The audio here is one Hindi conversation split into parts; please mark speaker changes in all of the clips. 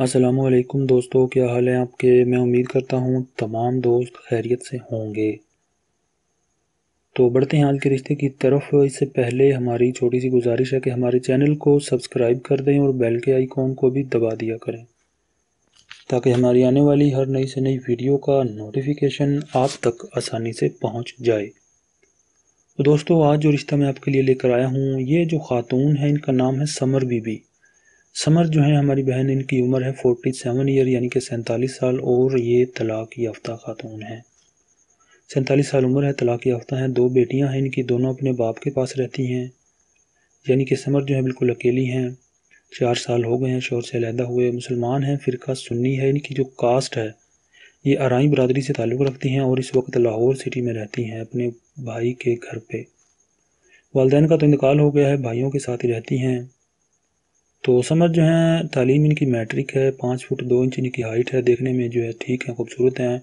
Speaker 1: असलकुम दोस्तों क्या हाल है आपके मैं उम्मीद करता हूँ तमाम दोस्त खैरियत से होंगे तो बढ़ते हैं आज के रिश्ते की तरफ इससे पहले हमारी छोटी सी गुजारिश है कि हमारे चैनल को सब्सक्राइब कर दें और बेल के आइकॉन को भी दबा दिया करें ताकि हमारी आने वाली हर नई से नई वीडियो का नोटिफिकेशन आप तक आसानी से पहुँच जाए तो दोस्तों आज जो रिश्ता मैं आपके लिए लेकर आया हूँ ये जो खातून है इनका नाम है समर बीबी समर जो है हमारी बहन इनकी उम्र है फोर्टी सेवन ईयर यानी कि सैंतालीस साल और ये तलाक याफ्ता खातून है सैंतालीस साल उम्र है तलाक याफ्ता हैं दो बेटियां हैं इनकी दोनों अपने बाप के पास रहती हैं यानी कि समर जो है बिल्कुल अकेली हैं चार साल हो गए हैं शोर से अलहदा हुए मुसलमान हैं फ़िरका सुन्नी है इनकी जो कास्ट है ये आरई बरदरी से ताल्लुक़ रखती हैं और इस वक्त लाहौर सिटी में रहती हैं अपने भाई के घर पर वालदेन का तो इंतकाल हो गया है भाइयों के साथ ही रहती हैं तो समर जो है तालीम इनकी मैट्रिक है पाँच फुट दो इंच इनकी हाइट है देखने में जो है ठीक है खूबसूरत हैं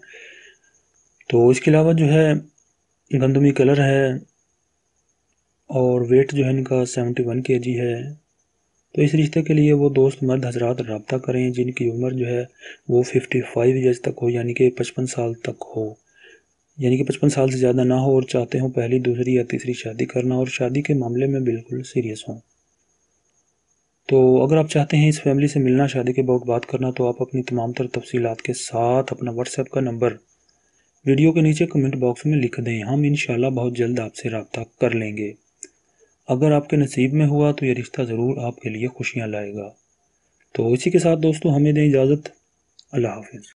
Speaker 1: तो इसके अलावा जो है गंदमी कलर है और वेट जो है इनका सेवेंटी वन के जी है तो इस रिश्ते के लिए वो दोस्त मर्द हजरात रबता करें जिनकी उम्र जो है वो फिफ्टी फाइव ईयर्स तक हो यानी कि पचपन साल तक हो यानी कि पचपन साल से ज़्यादा ना हो और चाहते हों पहली दूसरी या तीसरी शादी करना और शादी के मामले में बिल्कुल सीरियस हों तो अगर आप चाहते हैं इस फैमिली से मिलना शादी के बाद बात करना तो आप अपनी तमाम तर तफसीत के साथ अपना व्हाट्सएप का नंबर वीडियो के नीचे कमेंट बॉक्स में लिख दें हम इन बहुत जल्द आपसे रबता कर लेंगे अगर आपके नसीब में हुआ तो ये रिश्ता ज़रूर आपके लिए खुशियाँ लाएगा तो इसी के साथ दोस्तों हमें दें इजाज़त अल्लाह हाफिज़